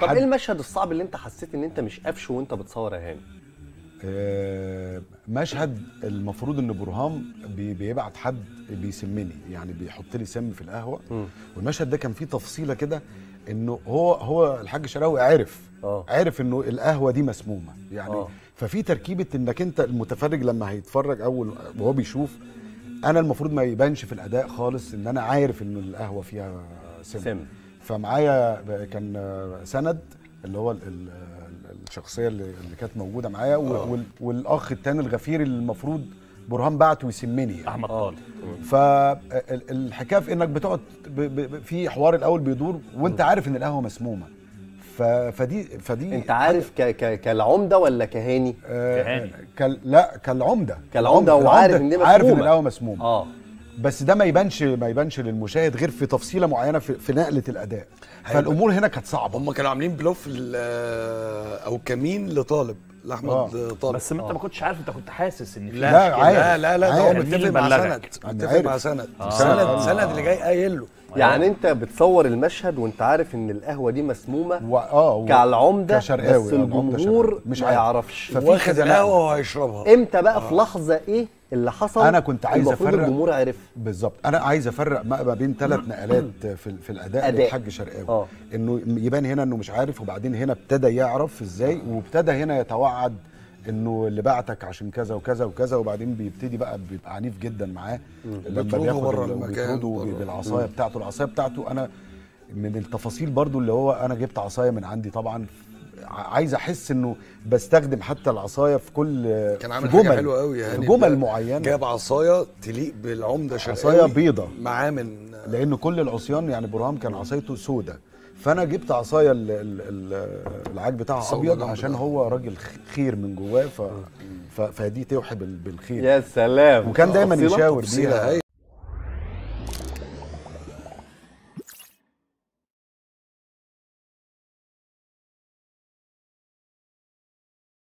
طب ايه المشهد الصعب اللي انت حسيت ان انت مش قفش وانت بتصور يا آه مشهد المفروض ان برهام بي بيبعت حد بيسمني يعني بيحط لي سم في القهوه م. والمشهد ده كان فيه تفصيله كده انه هو هو الحاج شراوي عرف أوه. عرف انه القهوه دي مسمومه يعني أوه. ففي تركيبه انك انت المتفرج لما هيتفرج اول وهو بيشوف انا المفروض ما يبانش في الاداء خالص ان انا عارف ان القهوه فيها سم, سم. فمعايا كان سند اللي هو الشخصيه اللي كانت موجوده معايا آه. والاخ الثاني الغفير اللي المفروض برهان بعته يسمني يعني. احمد آه. طارق فالحكايه في انك بتقعد في حوار الاول بيدور وانت عارف ان القهوه مسمومه فدي فدي انت عارف ك ك كالعمده ولا كهاني؟ آه، كهاني لا كالعمده كالعمده وعارف ان عارف ان القهوه مسمومه اه بس ده ما يبانش ما يبانش للمشاهد غير في تفصيله معينه في, في نقله الاداء فالامور هنا كانت صعبه هم كانوا عاملين بلوف او كمين لطالب لاحمد آه. بس انت آه. ما كنتش عارف انت كنت حاسس ان في لا عارف. لا لا لا ده هو متفق مع سند متفق مع سند آه. سند آه. سند اللي جاي قايل له يعني انت بتصور المشهد وانت عارف ان القهوه دي مسمومه و... اه و... كالعمده بس آه، الجمهور مش ما يعرفش واخد القهوه وهيشربها امتى بقى آه. في لحظه ايه اللي حصل انا كنت عايز افرق الجمهور عرف بالظبط انا عايز افرق ما بين ثلاث نقلات في, في الاداء للحاج شرقاوي آه. انه يبان هنا انه مش عارف وبعدين هنا ابتدى يعرف ازاي آه. وابتدى هنا يتوعد انه اللي بعتك عشان كذا وكذا وكذا وبعدين بيبتدي بقى بيبقى عنيف جدا معاه لما بياخد المكان بالعصايه بتاعته العصايه بتاعته انا من التفاصيل برضو اللي هو انا جبت عصايه من عندي طبعا عايز احس انه بستخدم حتى العصايه في كل كان عامل جمل حلوه قوي يعني جمل معينه جاب عصايه تليق بالعمده شرقاوي عصايه بيضه معاه من لان كل العصيان يعني برهام كان عصايته سودة فانا جبت عصايه العاج بتاعها ابيض عشان هو راجل خير من جواه ف... فدي توحي بالخير يا سلام وكان دايما يشاور بيها